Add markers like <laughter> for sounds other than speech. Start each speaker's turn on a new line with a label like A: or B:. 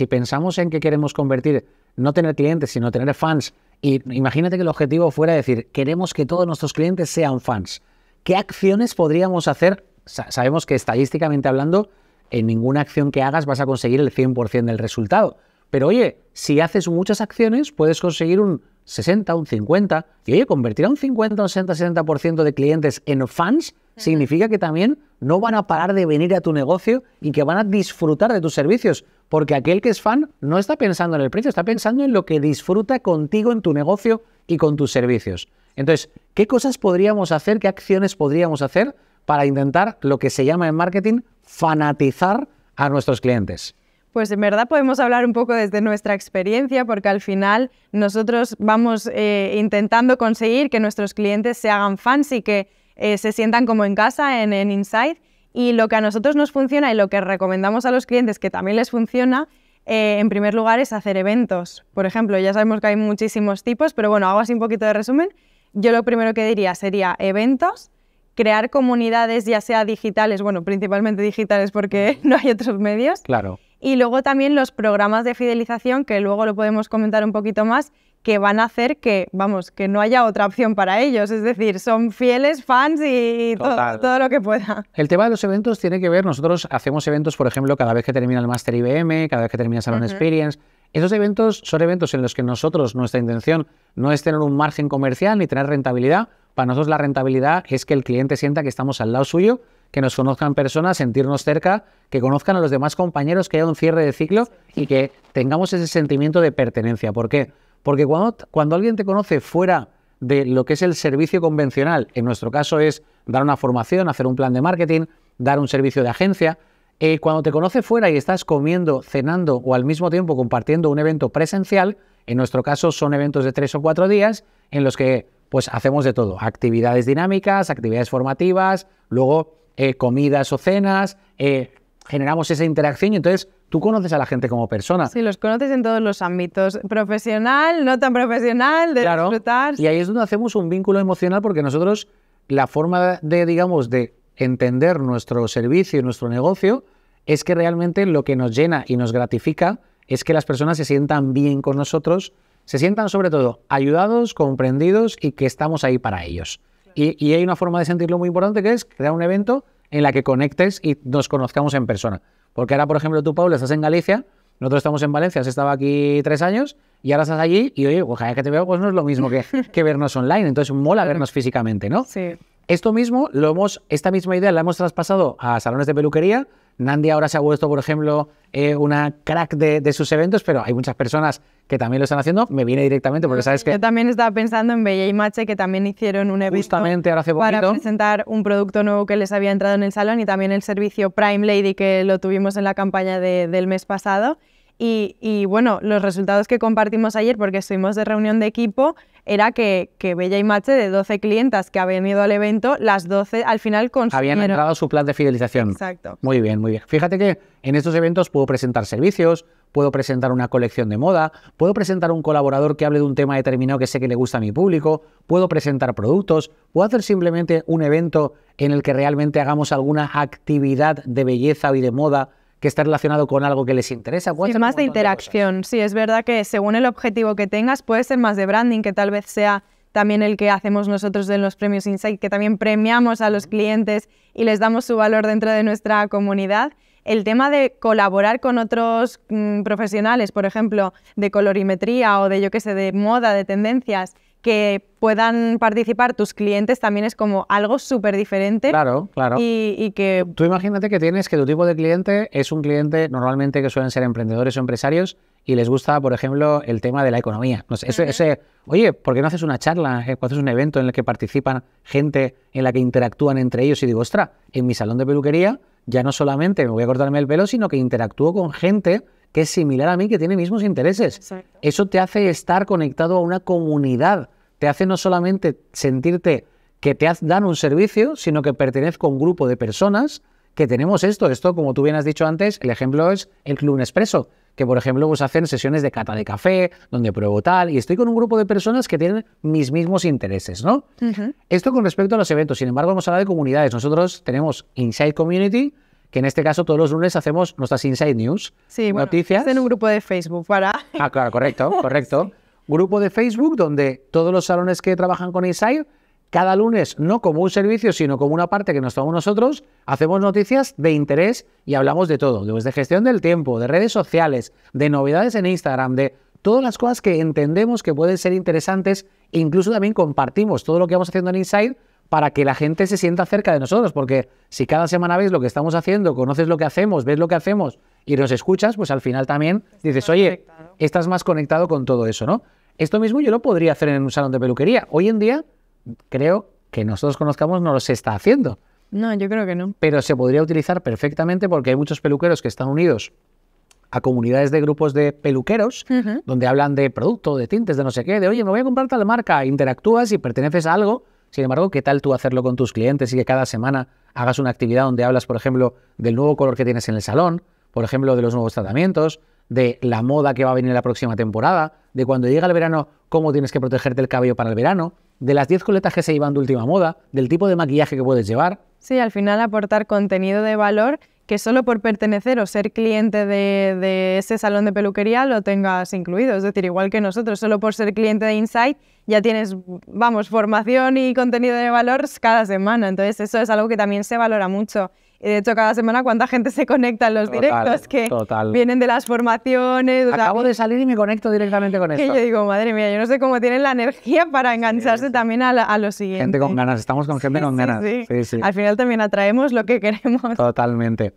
A: si pensamos en que queremos convertir, no tener clientes, sino tener fans, y imagínate que el objetivo fuera decir, queremos que todos nuestros clientes sean fans. ¿Qué acciones podríamos hacer? sabemos que estadísticamente hablando, en ninguna acción que hagas vas a conseguir el 100% del resultado. Pero oye, si haces muchas acciones, puedes conseguir un 60, un 50. Y oye, convertir a un 50, un 60, 60% de clientes en fans significa que también no van a parar de venir a tu negocio y que van a disfrutar de tus servicios, porque aquel que es fan no está pensando en el precio, está pensando en lo que disfruta contigo en tu negocio y con tus servicios. Entonces, ¿qué cosas podríamos hacer, qué acciones podríamos hacer para intentar lo que se llama en marketing fanatizar a nuestros clientes?
B: Pues en verdad podemos hablar un poco desde nuestra experiencia, porque al final nosotros vamos eh, intentando conseguir que nuestros clientes se hagan fans y que eh, se sientan como en casa, en, Inside. Y lo que a nosotros nos funciona y lo que recomendamos a los clientes que también les funciona eh, en primer lugar es hacer eventos. Por ejemplo, ya sabemos que hay muchísimos tipos, pero bueno, hago así un poquito de resumen. Yo lo primero que diría sería eventos, crear comunidades ya sea digitales, bueno, principalmente digitales porque <laughs> no hay otros medios. Claro. Y luego también los programas de fidelización, que luego lo podemos comentar un poquito más, que van a hacer que, vamos, que no haya otra opción para ellos. Es decir, son fieles fans y todo lo que pueda.
A: El tema de los eventos tiene que ver, nosotros hacemos eventos, por ejemplo, cada vez que termina el Master IBM, cada vez que termina Salon Experience. Esos eventos son eventos en los que nosotros, nuestra intención no es tener un margen comercial ni tener rentabilidad, para nosotros la rentabilidad es que el cliente sienta que estamos al lado suyo, que nos conozcan personas, sentirnos cerca, que conozcan a los demás compañeros, que haya un cierre de ciclo y que tengamos ese sentimiento de pertenencia. ¿Por qué? Porque cuando, alguien te conoce fuera de lo que es el servicio convencional, en nuestro caso es dar una formación, hacer un plan de marketing, dar un servicio de agencia, eh, cuando te conoce fuera y estás comiendo, cenando o al mismo tiempo compartiendo un evento presencial, en nuestro caso son eventos de tres o cuatro días en los que pues hacemos de todo. Actividades dinámicas, actividades formativas, luego eh, comidas o cenas, eh, generamos esa interacción y entonces tú conoces a la gente como persona. Sí,
B: los conoces en todos los ámbitos, profesional, no tan profesional, de claro, disfrutar. Y
A: ahí es donde hacemos un vínculo emocional porque nosotros la forma de, digamos, de entender nuestro servicio y nuestro negocio es que realmente lo que nos llena y nos gratifica es que las personas se sientan bien con nosotros, se sientan sobre todo ayudados, comprendidos y que estamos ahí para ellos. Y, hay una forma de sentirlo muy importante que es crear un evento en la que conectes y nos conozcamos en persona. Porque ahora, por ejemplo, tú, Paula, estás en Galicia, nosotros estamos en Valencia, has estado aquí tres años y ahora estás allí y oye, ojalá pues, que te veo, pues no es lo mismo que, <laughs> que vernos online, entonces mola vernos físicamente, ¿no? Sí. Esto mismo, lo hemos, esta misma idea la hemos traspasado a salones de peluquería, Nandi ahora se ha vuelto, por ejemplo, eh, una crack de,
B: sus eventos, pero hay muchas personas que también lo están haciendo. Me viene directamente porque sabes que... Yo también estaba pensando en Bella y Mache, que también hicieron un evento para presentar un producto nuevo que les había entrado en el salón y también el servicio Prime Lady que lo tuvimos en la campaña del mes pasado. Y, bueno, los resultados que compartimos ayer, porque estuvimos de reunión de equipo, era que, Bella y Mache, de 12 clientas que habían ido al evento, las 12 al final consiguieron... Habían entrado su
A: plan de fidelización. Exacto. Muy bien, muy bien. Fíjate que en estos eventos puedo presentar servicios, puedo presentar una colección de moda, puedo presentar un colaborador que hable de un tema determinado que sé que le gusta a mi público, puedo presentar productos, puedo hacer simplemente un evento en el que realmente hagamos alguna actividad de belleza y de moda que está relacionado con algo que les interesa.
B: es más de interacción, sí, es verdad que según el objetivo que tengas puede ser más de branding, que tal vez sea también el que hacemos nosotros en los premios Insight, que también premiamos a los clientes y les damos su valor dentro de nuestra comunidad. El tema de colaborar con otros mm, profesionales, por ejemplo, de colorimetría o de, yo qué sé, de moda, de tendencias, que puedan participar tus clientes también es como algo súper diferente.
A: Claro, claro. Y, y, que... Tú imagínate que tienes que tu tipo de cliente es un cliente normalmente que suelen ser emprendedores o empresarios y les gusta, por ejemplo, el tema de la economía. No oye, ¿por qué no haces una charla, eh, haces un evento en el que participan gente en la que interactúan entre ellos? Y digo, ostra, en mi salón de peluquería ya no solamente me voy a cortarme el pelo, sino que interactúo con gente que es similar a mí, que tiene mismos intereses. Eso te hace estar conectado a una comunidad, te hace no solamente sentirte que te dan un servicio, sino que pertenezco a un grupo de personas que tenemos esto. Esto, como tú bien has dicho antes, el ejemplo es el Club Nespresso, que por ejemplo pues hacen sesiones de cata de café, donde pruebo tal, y estoy con un grupo de personas que tienen mis mismos intereses, ¿no? Esto con respecto a los eventos. Sin embargo, hemos hablado de comunidades. Nosotros tenemos Inside Community, que en este caso todos los lunes hacemos nuestras Inside News. Sí, noticias. en un grupo
B: de Facebook para...
A: Ah, claro, correcto, <laughs> correcto. Grupo de Facebook donde todos los salones que trabajan con Inside, cada lunes, no como un servicio, sino como una parte que nos tomamos nosotros, hacemos noticias de interés y hablamos de todo, desde gestión del tiempo, de redes sociales, de novedades en Instagram, de todas las cosas que entendemos que pueden ser interesantes, e incluso también compartimos todo lo que vamos haciendo en Inside para que la gente se sienta cerca de nosotros, porque si cada semana ves lo que estamos haciendo, conoces lo que hacemos, ves lo que hacemos y nos escuchas, pues al final también dices, oye, estás más conectado con todo eso, ¿no? Esto mismo yo lo podría hacer en un salón de peluquería. Hoy en día, creo que nosotros conozcamos no lo se está haciendo.
B: No, yo creo que no.
A: Pero se podría utilizar perfectamente porque hay muchos peluqueros que están unidos a comunidades de grupos de peluqueros, donde hablan de producto, de tintes, de no sé qué, de oye, me voy a comprar tal marca, interactúas y perteneces a algo sin embargo, ¿qué tal tú hacerlo con tus clientes y que cada semana hagas una actividad donde hablas, por ejemplo, del nuevo color que tienes en el salón, por ejemplo, de los nuevos tratamientos, de la moda que va a venir la próxima temporada, de cuando llega el verano, cómo tienes que protegerte el cabello para el verano, de las 10 coletas que se iban de última moda, del tipo de maquillaje que puedes llevar?
B: Sí, al final aportar contenido de valor que solo por pertenecer o ser cliente de, ese salón de peluquería lo tengas incluido. Es decir, igual que nosotros, solo por ser cliente de Insight ya tienes, vamos, formación y contenido de valor cada semana. Entonces eso es algo que también se valora mucho de hecho, cada semana cuánta gente se conecta en los directos que vienen de las formaciones. Acabo de salir y me conecto directamente con esto. Que yo digo, madre mía, yo no sé cómo tienen la energía para engancharse también a, lo siguiente. Gente con ganas, estamos con gente con sí, ganas. Al final también atraemos lo que queremos. Totalmente.